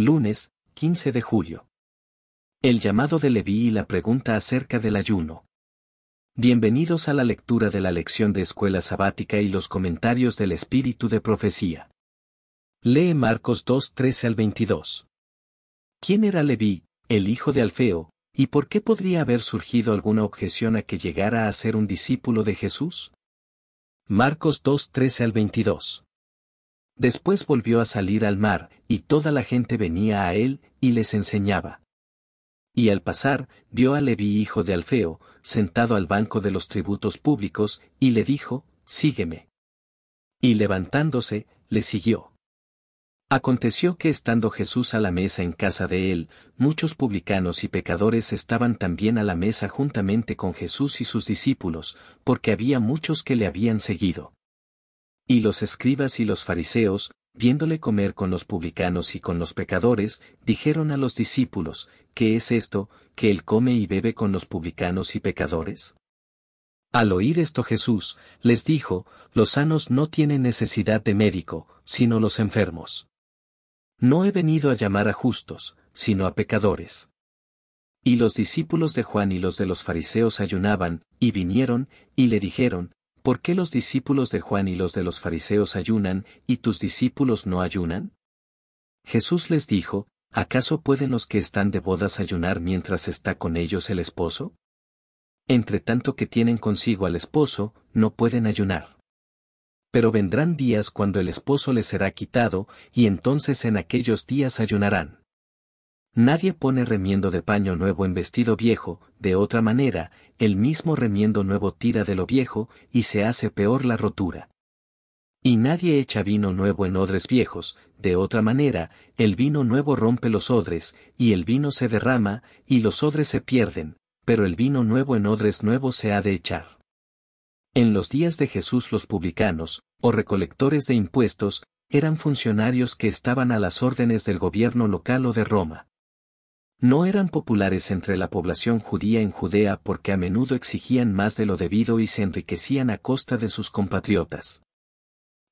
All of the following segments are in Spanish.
Lunes, 15 de julio. El llamado de Leví y la pregunta acerca del ayuno. Bienvenidos a la lectura de la lección de escuela sabática y los comentarios del espíritu de profecía. Lee Marcos 2:13 al 22. ¿Quién era Leví, el hijo de Alfeo, y por qué podría haber surgido alguna objeción a que llegara a ser un discípulo de Jesús? Marcos 2:13 al 22. Después volvió a salir al mar, y toda la gente venía a él, y les enseñaba. Y al pasar, vio a Leví hijo de Alfeo, sentado al banco de los tributos públicos, y le dijo, Sígueme. Y levantándose, le siguió. Aconteció que estando Jesús a la mesa en casa de él, muchos publicanos y pecadores estaban también a la mesa juntamente con Jesús y sus discípulos, porque había muchos que le habían seguido. Y los escribas y los fariseos, viéndole comer con los publicanos y con los pecadores, dijeron a los discípulos, ¿qué es esto, que él come y bebe con los publicanos y pecadores? Al oír esto Jesús, les dijo, los sanos no tienen necesidad de médico, sino los enfermos. No he venido a llamar a justos, sino a pecadores. Y los discípulos de Juan y los de los fariseos ayunaban, y vinieron, y le dijeron, ¿Por qué los discípulos de Juan y los de los fariseos ayunan, y tus discípulos no ayunan? Jesús les dijo, ¿acaso pueden los que están de bodas ayunar mientras está con ellos el esposo? Entre tanto que tienen consigo al esposo, no pueden ayunar. Pero vendrán días cuando el esposo les será quitado, y entonces en aquellos días ayunarán. Nadie pone remiendo de paño nuevo en vestido viejo, de otra manera, el mismo remiendo nuevo tira de lo viejo, y se hace peor la rotura. Y nadie echa vino nuevo en odres viejos, de otra manera, el vino nuevo rompe los odres, y el vino se derrama, y los odres se pierden, pero el vino nuevo en odres nuevos se ha de echar. En los días de Jesús los publicanos, o recolectores de impuestos, eran funcionarios que estaban a las órdenes del gobierno local o de Roma no eran populares entre la población judía en Judea porque a menudo exigían más de lo debido y se enriquecían a costa de sus compatriotas.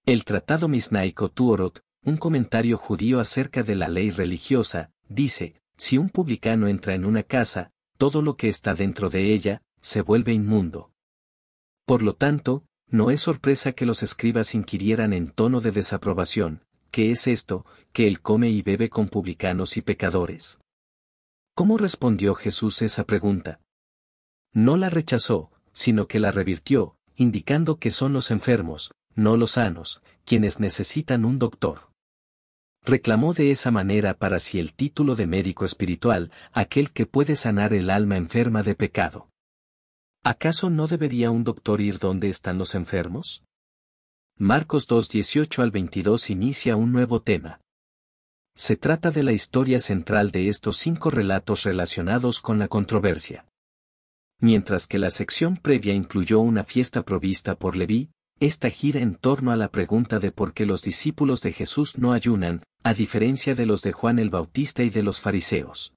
El tratado misnaico Tuorot, un comentario judío acerca de la ley religiosa, dice, si un publicano entra en una casa, todo lo que está dentro de ella, se vuelve inmundo. Por lo tanto, no es sorpresa que los escribas inquirieran en tono de desaprobación, ¿qué es esto, que él come y bebe con publicanos y pecadores? ¿Cómo respondió Jesús esa pregunta? No la rechazó, sino que la revirtió, indicando que son los enfermos, no los sanos, quienes necesitan un doctor. Reclamó de esa manera para sí el título de médico espiritual, aquel que puede sanar el alma enferma de pecado. ¿Acaso no debería un doctor ir donde están los enfermos? Marcos 2.18 al 22 inicia un nuevo tema. Se trata de la historia central de estos cinco relatos relacionados con la controversia. Mientras que la sección previa incluyó una fiesta provista por Leví, esta gira en torno a la pregunta de por qué los discípulos de Jesús no ayunan, a diferencia de los de Juan el Bautista y de los fariseos.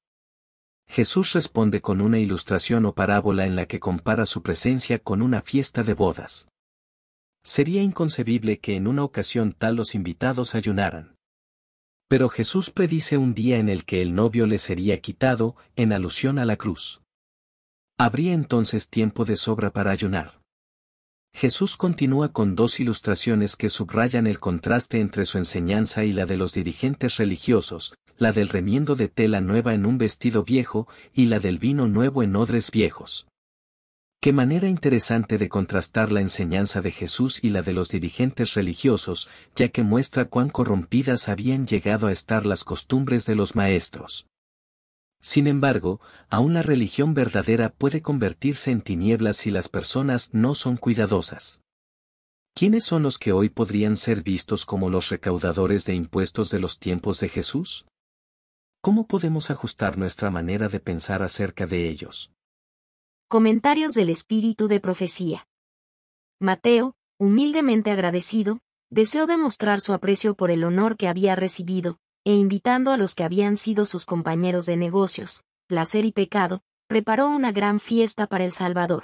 Jesús responde con una ilustración o parábola en la que compara su presencia con una fiesta de bodas. Sería inconcebible que en una ocasión tal los invitados ayunaran. Pero Jesús predice un día en el que el novio le sería quitado, en alusión a la cruz. Habría entonces tiempo de sobra para ayunar. Jesús continúa con dos ilustraciones que subrayan el contraste entre su enseñanza y la de los dirigentes religiosos, la del remiendo de tela nueva en un vestido viejo y la del vino nuevo en odres viejos. Qué manera interesante de contrastar la enseñanza de Jesús y la de los dirigentes religiosos, ya que muestra cuán corrompidas habían llegado a estar las costumbres de los maestros. Sin embargo, aún la religión verdadera puede convertirse en tinieblas si las personas no son cuidadosas. ¿Quiénes son los que hoy podrían ser vistos como los recaudadores de impuestos de los tiempos de Jesús? ¿Cómo podemos ajustar nuestra manera de pensar acerca de ellos? Comentarios del Espíritu de Profecía. Mateo, humildemente agradecido, deseó demostrar su aprecio por el honor que había recibido, e invitando a los que habían sido sus compañeros de negocios, placer y pecado, preparó una gran fiesta para el Salvador.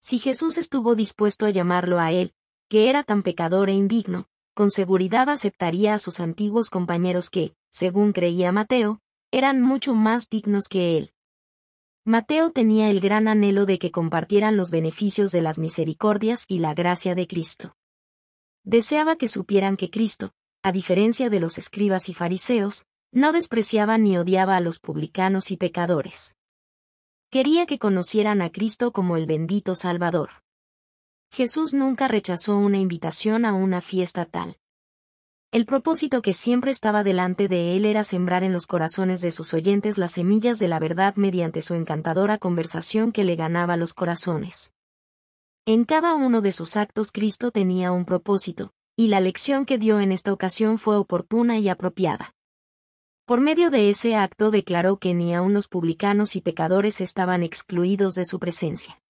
Si Jesús estuvo dispuesto a llamarlo a él, que era tan pecador e indigno, con seguridad aceptaría a sus antiguos compañeros que, según creía Mateo, eran mucho más dignos que él. Mateo tenía el gran anhelo de que compartieran los beneficios de las misericordias y la gracia de Cristo. Deseaba que supieran que Cristo, a diferencia de los escribas y fariseos, no despreciaba ni odiaba a los publicanos y pecadores. Quería que conocieran a Cristo como el bendito Salvador. Jesús nunca rechazó una invitación a una fiesta tal. El propósito que siempre estaba delante de él era sembrar en los corazones de sus oyentes las semillas de la verdad mediante su encantadora conversación que le ganaba los corazones. En cada uno de sus actos Cristo tenía un propósito, y la lección que dio en esta ocasión fue oportuna y apropiada. Por medio de ese acto declaró que ni aun los publicanos y pecadores estaban excluidos de su presencia.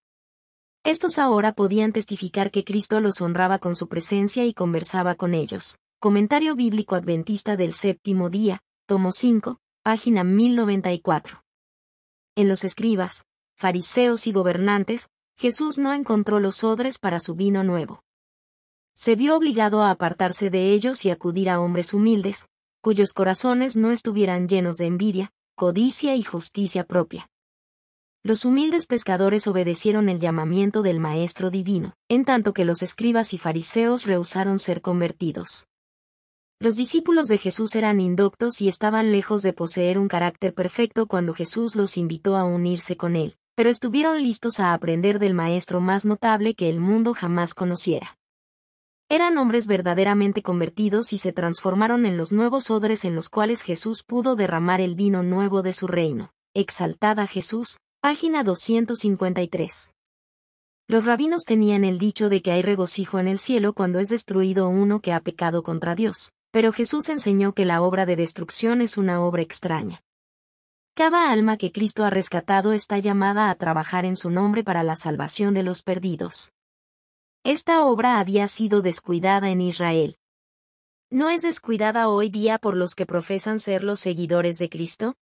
Estos ahora podían testificar que Cristo los honraba con su presencia y conversaba con ellos. Comentario Bíblico Adventista del Séptimo Día, tomo 5, página 1094. En los escribas, fariseos y gobernantes, Jesús no encontró los odres para su vino nuevo. Se vio obligado a apartarse de ellos y acudir a hombres humildes, cuyos corazones no estuvieran llenos de envidia, codicia y justicia propia. Los humildes pescadores obedecieron el llamamiento del Maestro Divino, en tanto que los escribas y fariseos rehusaron ser convertidos. Los discípulos de Jesús eran indoctos y estaban lejos de poseer un carácter perfecto cuando Jesús los invitó a unirse con él, pero estuvieron listos a aprender del Maestro más notable que el mundo jamás conociera. Eran hombres verdaderamente convertidos y se transformaron en los nuevos odres en los cuales Jesús pudo derramar el vino nuevo de su reino. Exaltada Jesús, página 253. Los rabinos tenían el dicho de que hay regocijo en el cielo cuando es destruido uno que ha pecado contra Dios, pero Jesús enseñó que la obra de destrucción es una obra extraña. Cada alma que Cristo ha rescatado está llamada a trabajar en su nombre para la salvación de los perdidos. Esta obra había sido descuidada en Israel. ¿No es descuidada hoy día por los que profesan ser los seguidores de Cristo?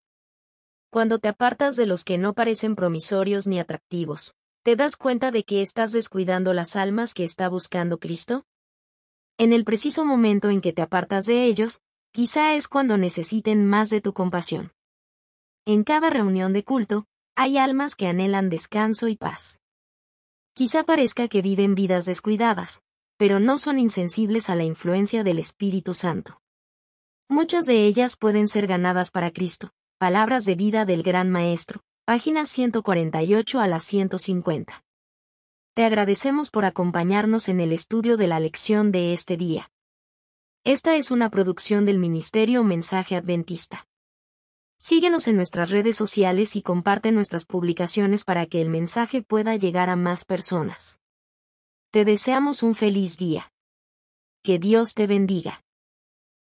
Cuando te apartas de los que no parecen promisorios ni atractivos, ¿te das cuenta de que estás descuidando las almas que está buscando Cristo? en el preciso momento en que te apartas de ellos, quizá es cuando necesiten más de tu compasión. En cada reunión de culto, hay almas que anhelan descanso y paz. Quizá parezca que viven vidas descuidadas, pero no son insensibles a la influencia del Espíritu Santo. Muchas de ellas pueden ser ganadas para Cristo. Palabras de vida del Gran Maestro, páginas 148 a las 150. Te agradecemos por acompañarnos en el estudio de la lección de este día. Esta es una producción del Ministerio Mensaje Adventista. Síguenos en nuestras redes sociales y comparte nuestras publicaciones para que el mensaje pueda llegar a más personas. Te deseamos un feliz día. Que Dios te bendiga.